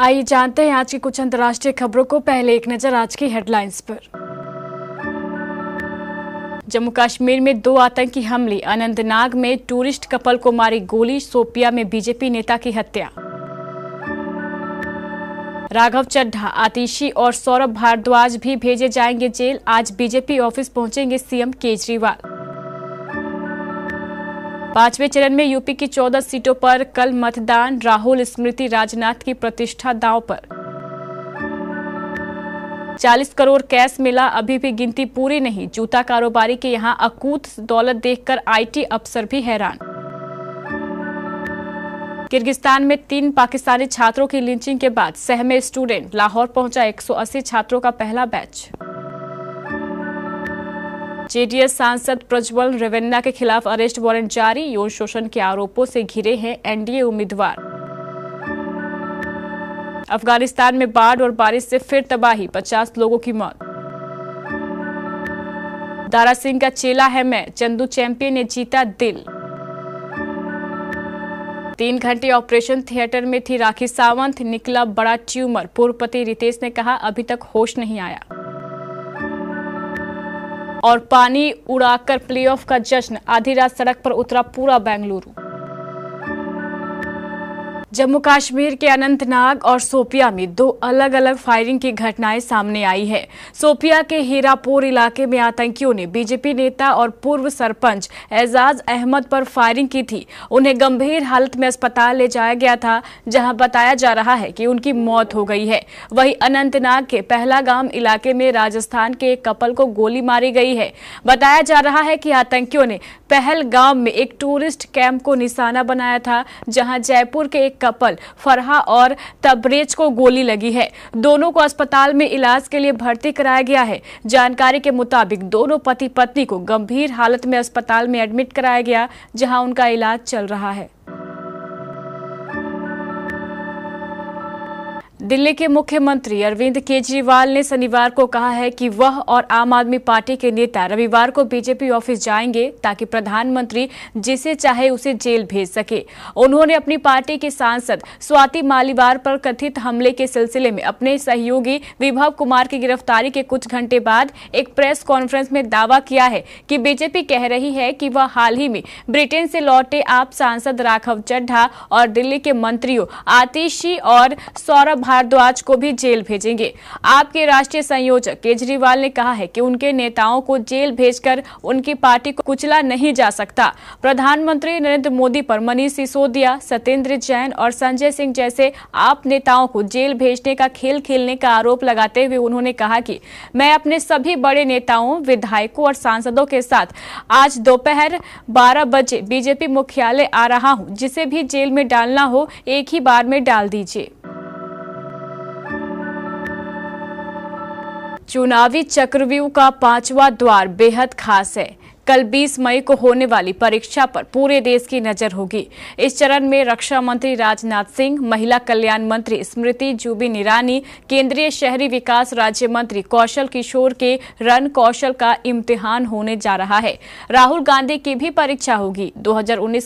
आइए जानते हैं आज की कुछ अंतर्राष्ट्रीय खबरों को पहले एक नजर आज की हेडलाइंस पर जम्मू कश्मीर में दो आतंकी हमले अनंतनाग में टूरिस्ट कपल को मारी गोली सोपिया में बीजेपी नेता की हत्या राघव चड्ढा आतिशी और सौरभ भारद्वाज भी भेजे जाएंगे जेल आज बीजेपी ऑफिस पहुंचेंगे सीएम केजरीवाल पांचवें चरण में यूपी की चौदह सीटों पर कल मतदान राहुल स्मृति राजनाथ की प्रतिष्ठा दांव पर 40 करोड़ कैश मिला अभी भी गिनती पूरी नहीं जूता कारोबारी के यहां अकूत दौलत देखकर आईटी अफसर भी हैरान किर्गिस्तान में तीन पाकिस्तानी छात्रों की लिंचिंग के बाद सहमे स्टूडेंट लाहौर पहुंचा 180 छात्रों का पहला बैच जेडीएस सांसद प्रज्वल रेवेन्ना के खिलाफ अरेस्ट वारंट जारी यौन शोषण के आरोपों से घिरे हैं एनडीए उम्मीदवार अफगानिस्तान में बाढ़ और बारिश से फिर तबाही पचास लोगों की मौत दारा सिंह का चेला है मैं चंदू चैंपियन ने जीता दिल तीन घंटे ऑपरेशन थिएटर में थी राखी सावंत निकला बड़ा ट्यूमर पूर्व पति रितेश ने कहा अभी तक होश नहीं आया और पानी उड़ाकर प्लेऑफ का जश्न आधी रात सड़क पर उतरा पूरा बेंगलुरु जम्मू कश्मीर के अनंतनाग और सोपिया में दो अलग अलग फायरिंग की घटनाएं सामने आई है सोपिया के हीरापुर इलाके में आतंकियों ने बीजेपी नेता और पूर्व सरपंच एजाज अहमद पर फायरिंग की थी उन्हें गंभीर हालत में अस्पताल ले जाया गया था जहां बताया जा रहा है कि उनकी मौत हो गई है वही अनंतनाग के पहला गांव इलाके में राजस्थान के एक कपल को गोली मारी गई है बताया जा रहा है कि आतंकियों ने पहलगाम में एक टूरिस्ट कैंप को निशाना बनाया था जहां जयपुर के एक कपल फरहा और तबरेज को गोली लगी है दोनों को अस्पताल में इलाज के लिए भर्ती कराया गया है जानकारी के मुताबिक दोनों पति पत्नी को गंभीर हालत में अस्पताल में एडमिट कराया गया जहां उनका इलाज चल रहा है दिल्ली के मुख्यमंत्री अरविंद केजरीवाल ने शनिवार को कहा है कि वह और आम आदमी पार्टी के नेता रविवार को बीजेपी ऑफिस जाएंगे ताकि प्रधानमंत्री जिसे चाहे उसे जेल भेज सके उन्होंने अपनी पार्टी के सांसद स्वाति मालीवार पर कथित हमले के सिलसिले में अपने सहयोगी विभव कुमार की गिरफ्तारी के कुछ घंटे बाद एक प्रेस कॉन्फ्रेंस में दावा किया है कि बीजेपी कह रही है कि वह हाल ही में ब्रिटेन से लौटे आप सांसद राघव चड्ढा और दिल्ली के मंत्रियों आतिशी और सौरभ भारद्वाज को भी जेल भेजेंगे आपके राष्ट्रीय संयोजक केजरीवाल ने कहा है कि उनके नेताओं को जेल भेजकर उनकी पार्टी को कुचला नहीं जा सकता प्रधानमंत्री नरेंद्र मोदी पर मनीष सिसोदिया सत्येंद्र जैन और संजय सिंह जैसे आप नेताओं को जेल भेजने का खेल खेलने का आरोप लगाते हुए उन्होंने कहा की मैं अपने सभी बड़े नेताओं विधायकों और सांसदों के साथ आज दोपहर बारह बजे बीजेपी मुख्यालय आ रहा हूँ जिसे भी जेल में डालना हो एक ही बार में डाल दीजिए चुनावी चक्रव्यूह का पांचवा द्वार बेहद खास है कल 20 मई को होने वाली परीक्षा पर पूरे देश की नजर होगी इस चरण में रक्षा मंत्री राजनाथ सिंह महिला कल्याण मंत्री स्मृति जुबिन ईरानी केंद्रीय शहरी विकास राज्य मंत्री कौशल किशोर के रन कौशल का इम्तिहान होने जा रहा है राहुल गांधी की भी परीक्षा होगी दो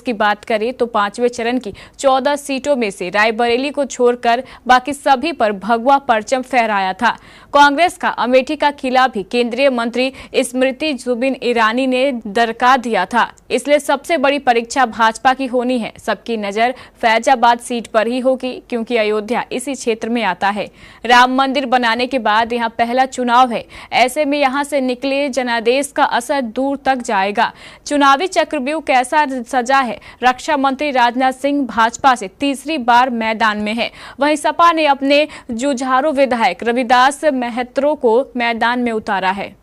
की बात करें तो पांचवें चरण की चौदह सीटों में से रायबरेली को छोड़कर बाकी सभी पर भगवा परचम फहराया था कांग्रेस का अमेठी का किला भी केंद्रीय मंत्री स्मृति जुबिन ईरानी ने दरका दिया था इसलिए सबसे बड़ी परीक्षा भाजपा की होनी है सबकी नजर फैजाबाद सीट पर ही होगी क्योंकि अयोध्या इसी क्षेत्र में आता है राम मंदिर बनाने के बाद यहां पहला चुनाव है ऐसे में यहां से निकले जनादेश का असर दूर तक जाएगा चुनावी चक्रव्यूह कैसा सजा है रक्षा मंत्री राजनाथ सिंह भाजपा से तीसरी बार मैदान में है वही सपा ने अपने जुझारू विधायक रविदास मेहत्रो को मैदान में उतारा है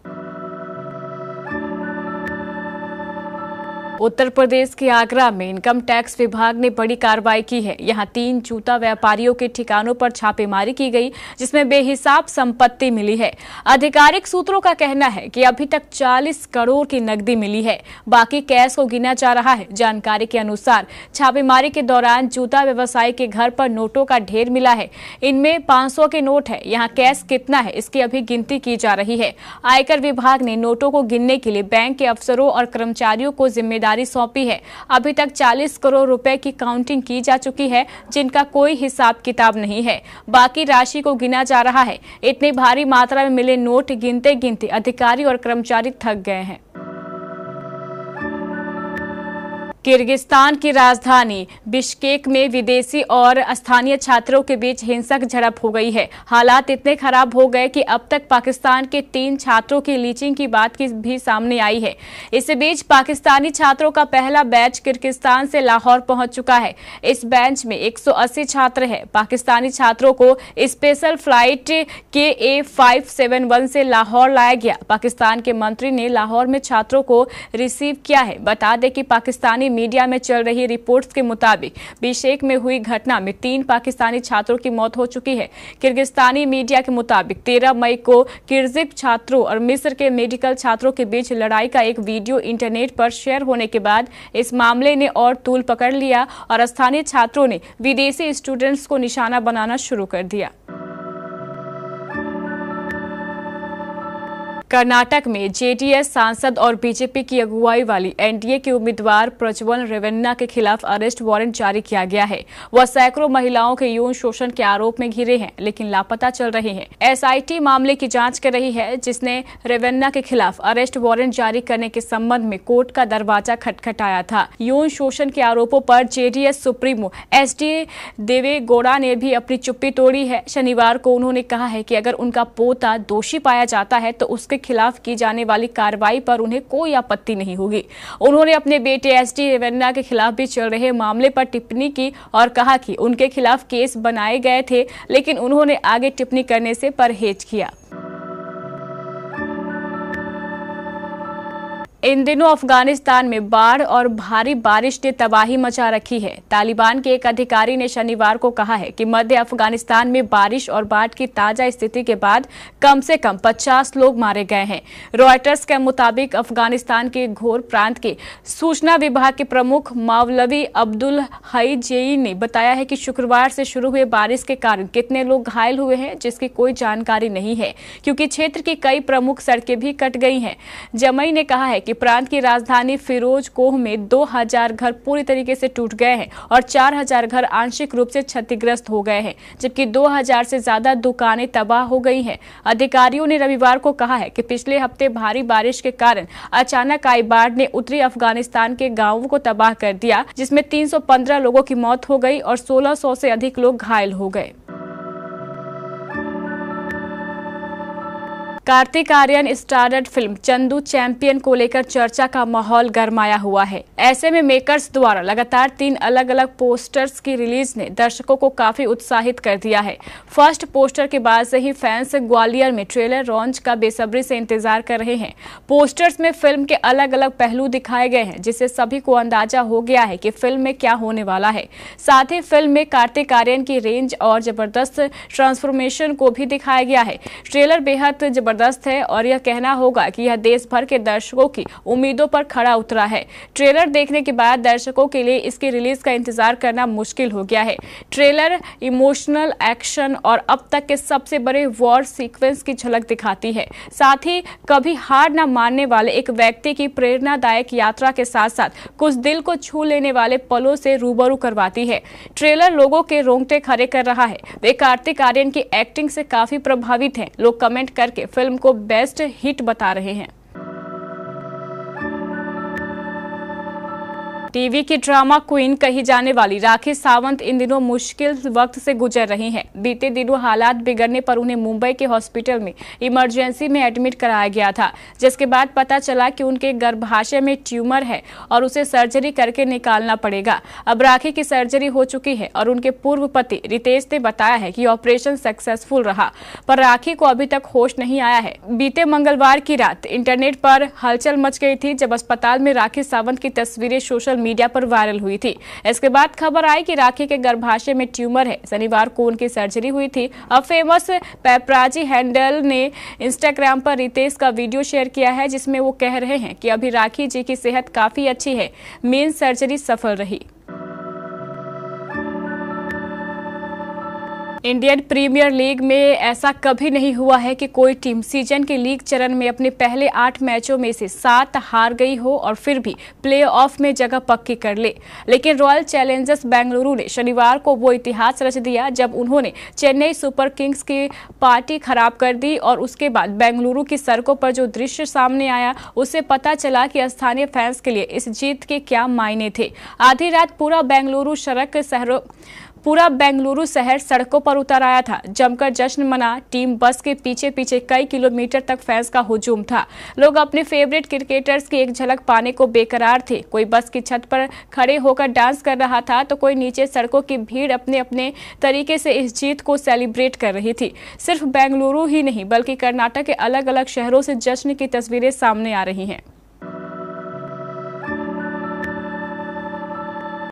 उत्तर प्रदेश के आगरा में इनकम टैक्स विभाग ने बड़ी कार्रवाई की है यहाँ तीन जूता व्यापारियों के ठिकानों पर छापेमारी की गई जिसमें बेहिसाब संपत्ति मिली है आधिकारिक सूत्रों का कहना है कि अभी तक 40 करोड़ की नकदी मिली है बाकी कैश को गिना जा रहा है जानकारी के अनुसार छापेमारी के दौरान जूता व्यवसायी के घर पर नोटों का ढेर मिला है इनमें पांच के नोट है यहाँ कैश कितना है इसकी अभी गिनती की जा रही है आयकर विभाग ने नोटों को गिनने के लिए बैंक के अफसरों और कर्मचारियों को जिम्मेदार जिम्मेदारी सौंपी है अभी तक 40 करोड़ रुपए की काउंटिंग की जा चुकी है जिनका कोई हिसाब किताब नहीं है बाकी राशि को गिना जा रहा है इतनी भारी मात्रा में मिले नोट गिनते गिनते अधिकारी और कर्मचारी थक गए हैं किर्गिस्तान की राजधानी बिश्केक में विदेशी और स्थानीय छात्रों के बीच हिंसक झड़प हो गई है हालात इतने खराब हो गए कि अब तक पाकिस्तान के तीन छात्रों की लीचिंग की बात की भी सामने आई है इस बीच पाकिस्तानी छात्रों का पहला बैच किर्गिस्तान से लाहौर पहुंच चुका है इस बैच में 180 छात्र हैं पाकिस्तानी छात्रों को स्पेशल फ्लाइट के ए से लाहौर लाया गया पाकिस्तान के मंत्री ने लाहौर में छात्रों को रिसीव किया है बता दें कि पाकिस्तानी भी मीडिया में चल रही रिपोर्ट्स के मुताबिक बिशेक में हुई घटना में तीन पाकिस्तानी छात्रों की मौत हो चुकी है किर्गिस्तानी मीडिया के मुताबिक 13 मई को किर्जिक छात्रों और मिस्र के मेडिकल छात्रों के बीच लड़ाई का एक वीडियो इंटरनेट पर शेयर होने के बाद इस मामले ने और तूल पकड़ लिया और स्थानीय छात्रों ने विदेशी स्टूडेंट्स को निशाना बनाना शुरू कर दिया कर्नाटक में जेडीएस सांसद और बीजेपी की अगुवाई वाली एनडीए के उम्मीदवार प्रज्वल रेवन्ना के खिलाफ अरेस्ट वारंट जारी किया गया है वह सैकड़ों महिलाओं के यौन शोषण के आरोप में घिरे हैं लेकिन लापता चल रहे हैं एसआईटी मामले की जांच कर रही है जिसने रेवन्ना के खिलाफ अरेस्ट वारंट जारी करने के संबंध में कोर्ट का दरवाजा खटखटाया था यौन शोषण के आरोपों पर जेडीएस सुप्रीमो एस डी ने भी अपनी चुप्पी तोड़ी है शनिवार को उन्होंने कहा है कि अगर उनका पोता दोषी पाया जाता है तो उसके खिलाफ की जाने वाली कार्रवाई पर उन्हें कोई आपत्ति नहीं होगी उन्होंने अपने बेटे एस डी रेवन्ना के खिलाफ भी चल रहे मामले पर टिप्पणी की और कहा कि उनके खिलाफ केस बनाए गए थे लेकिन उन्होंने आगे टिप्पणी करने से परहेज किया इन दिनों अफगानिस्तान में बाढ़ और भारी बारिश ने तबाही मचा रखी है तालिबान के एक अधिकारी ने शनिवार को कहा है कि मध्य अफगानिस्तान में बारिश और बाढ़ की ताजा स्थिति के बाद कम से कम 50 लोग मारे गए हैं रॉयटर्स के मुताबिक अफगानिस्तान के घोर प्रांत के सूचना विभाग के प्रमुख मावलवी अब्दुल हई जेई ने बताया है कि शुक्रवार से शुरू हुए बारिश के कारण कितने लोग घायल हुए हैं जिसकी कोई जानकारी नहीं है क्योंकि क्षेत्र की कई प्रमुख सड़कें भी कट गई हैं जमई ने कहा है कि प्रांत की राजधानी फिरोज कोह में 2000 घर पूरी तरीके से टूट गए हैं और 4000 घर आंशिक रूप से क्षतिग्रस्त हो गए हैं जबकि 2000 से ज्यादा दुकानें तबाह हो गई हैं अधिकारियों ने रविवार को कहा है कि पिछले हफ्ते भारी बारिश के कारण अचानक आई बाढ़ ने उत्तरी अफगानिस्तान के गाँवों को तबाह कर दिया जिसमे तीन लोगों की मौत हो गई और सोलह से अधिक लोग घायल हो गए Kartik Aaryan starrer film Chandu champion को लेकर चर्चा का माहौल गरमाया हुआ है ऐसे में मेकर्स द्वारा लगातार तीन अलग अलग पोस्टर्स की रिलीज ने दर्शकों को काफी उत्साहित कर दिया है फर्स्ट पोस्टर के बाद से ही फैंस ग्वालियर में ट्रेलर लॉन्च का बेसब्री से इंतजार कर रहे हैं पोस्टर्स में फिल्म के अलग अलग पहलू दिखाए गए हैं जिससे सभी को अंदाजा हो गया है की फिल्म में क्या होने वाला है साथ ही फिल्म में कार्तिक आर्यन की रेंज और जबरदस्त ट्रांसफॉर्मेशन को भी दिखाया गया है ट्रेलर बेहद जबरदस्त जबरदस्त है और यह कहना होगा कि यह देश भर के दर्शकों की उम्मीदों पर खड़ा उतरा है ट्रेलर देखने के बाद दर्शकों के लिए इसके रिलीज का इंतजार करना मुश्किल हो गया है ट्रेलर इमोशनल एक्शन और अब तक के सबसे बड़े वॉर सीक्वेंस की झलक दिखाती है साथ ही कभी हार न मानने वाले एक व्यक्ति की प्रेरणादायक यात्रा के साथ साथ कुछ दिल को छू लेने वाले पलों से रूबरू करवाती है ट्रेलर लोगों के रोंगटे खड़े कर रहा है वे कार्तिक आर्यन की एक्टिंग से काफी प्रभावित हैं लोग कमेंट करके फिल्म को बेस्ट हिट बता रहे हैं टीवी की ड्रामा क्वीन कही जाने वाली राखी सावंत इन दिनों मुश्किल वक्त से गुजर रही हैं। बीते दिनों हालात बिगड़ने पर उन्हें मुंबई के हॉस्पिटल में इमरजेंसी में एडमिट कराया गया था जिसके बाद पता चला कि उनके गर्भाशय में ट्यूमर है और उसे सर्जरी करके निकालना पड़ेगा अब राखी की सर्जरी हो चुकी है और उनके पूर्व पति रितेश ने बताया है की ऑपरेशन सक्सेसफुल रहा पर राखी को अभी तक होश नहीं आया है बीते मंगलवार की रात इंटरनेट पर हलचल मच गई थी जब अस्पताल में राखी सावंत की तस्वीरें सोशल मीडिया पर वायरल हुई थी इसके बाद खबर आई कि राखी के गर्भाशय में ट्यूमर है शनिवार को उनकी सर्जरी हुई थी अब फेमस पेपराजी हैंडल ने इंस्टाग्राम पर रितेश का वीडियो शेयर किया है जिसमें वो कह रहे हैं कि अभी राखी जी की सेहत काफी अच्छी है मेन सर्जरी सफल रही इंडियन प्रीमियर लीग में ऐसा कभी नहीं हुआ है कि कोई टीम सीजन के लीग चरण में अपने पहले आठ मैचों में से सात हार गई हो और फिर भी प्लेऑफ में जगह पक्की कर ले लेकिन रॉयल चैलेंजर्स बेंगलुरु ने शनिवार को वो इतिहास रच दिया जब उन्होंने चेन्नई सुपर किंग्स की पार्टी खराब कर दी और उसके बाद बेंगलुरु की सड़कों पर जो दृश्य सामने आया उससे पता चला कि स्थानीय फैंस के लिए इस जीत के क्या मायने थे आधी रात पूरा बेंगलुरु सड़क शहरों पूरा बेंगलुरु शहर सड़कों पर उतर आया था जमकर जश्न मना टीम बस के पीछे पीछे कई किलोमीटर तक फैंस का हुजूम था लोग अपने फेवरेट क्रिकेटर्स की एक झलक पाने को बेकरार थे कोई बस की छत पर खड़े होकर डांस कर रहा था तो कोई नीचे सड़कों की भीड़ अपने अपने तरीके से इस जीत को सेलिब्रेट कर रही थी सिर्फ बेंगलुरु ही नहीं बल्कि कर्नाटक के अलग अलग शहरों से जश्न की तस्वीरें सामने आ रही हैं